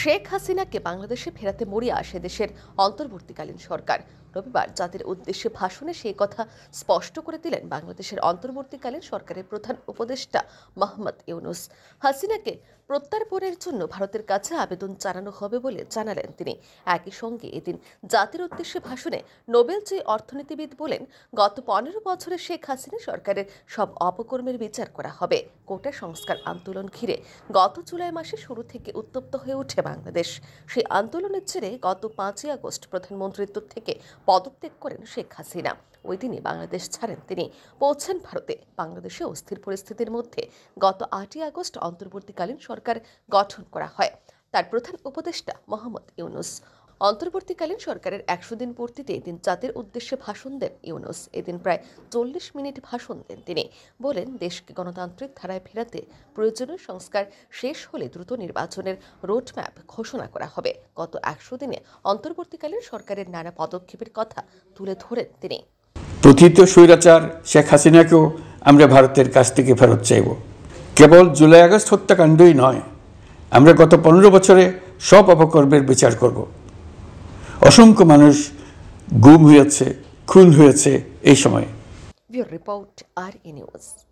শেখ হাসিনাকে বাংলাদেশে ফেরাতে মরিয়া সে দেশের অন্তর্বর্তীকালীন সরকার রবিবার জাতির উদ্দেশ্যে ভাষণে সেই কথা স্পষ্ট করে দিলেন বাংলাদেশের অন্তর্বর্তীকালীন সরকারের প্রধান উপদেষ্টা মোহাম্মদ ইউনুস হাসিনাকে প্রত্যার্পণের জন্য ভারতের কাছে আবেদন জানানো হবে বলে জানালেন তিনি একই সঙ্গে এদিন জাতির উদ্দেশ্যে ভাষণে নোবেল যে অর্থনীতিবিদ বলেন গত পনেরো বছরে শেখ হাসিনা সরকারের সব অপকর্মের বিচার করা হবে কোটা সংস্কার আন্দোলন ঘিরে গত জুলাই মাসে শুরু থেকে উত্তপ্ত হয়ে ওঠে বাংলাদেশ সেই আন্দোলনের জেরে গত পাঁচই আগস্ট প্রধানমন্ত্রীত্ব থেকে পদত্যাগ করেন শেখ হাসিনা ওই দিনে বাংলাদেশ ছাড়েন তিনি পৌঁছেন ভারতে বাংলাদেশে অস্থির পরিস্থিতির মধ্যে গত আটই আগস্ট অন্তর্বর্তীকালীন সরকার গঠন করা হয় তার প্রধান উপদেষ্টা মোহাম্মদ ইউনুস অন্তর্বর্তীকালীন সরকারের একশো দিন পূর্তিতে এদিন জাতির উদ্দেশ্যে ভাষণ দেন ইউনুস এদিন প্রায় চল্লিশ মিনিট ভাষণ দেন তিনি বলেন দেশকে গণতান্ত্রিক ধারায় ফেরাতে প্রয়োজনীয় সংস্কার শেষ হলে দ্রুত নির্বাচনের রোডম্যাপ ঘোষণা করা হবে গত একশো দিনে অন্তর্বর্তীকালীন সরকারের নানা পদক্ষেপের কথা তুলে ধরেন তিনি প্রথিত স্বৈরাচার শেখ হাসিনাকেও আমরা ভারতের কাছ থেকে ফেরত চাইব কেবল জুলাই আগস্ট হত্যাকাণ্ডই নয় আমরা গত পনেরো বছরে সব অপকর্মের বিচার করব অসংখ্য মানুষ গুম হয়েছে খুন হয়েছে এই সময় রিপোর্ট আর নিউজ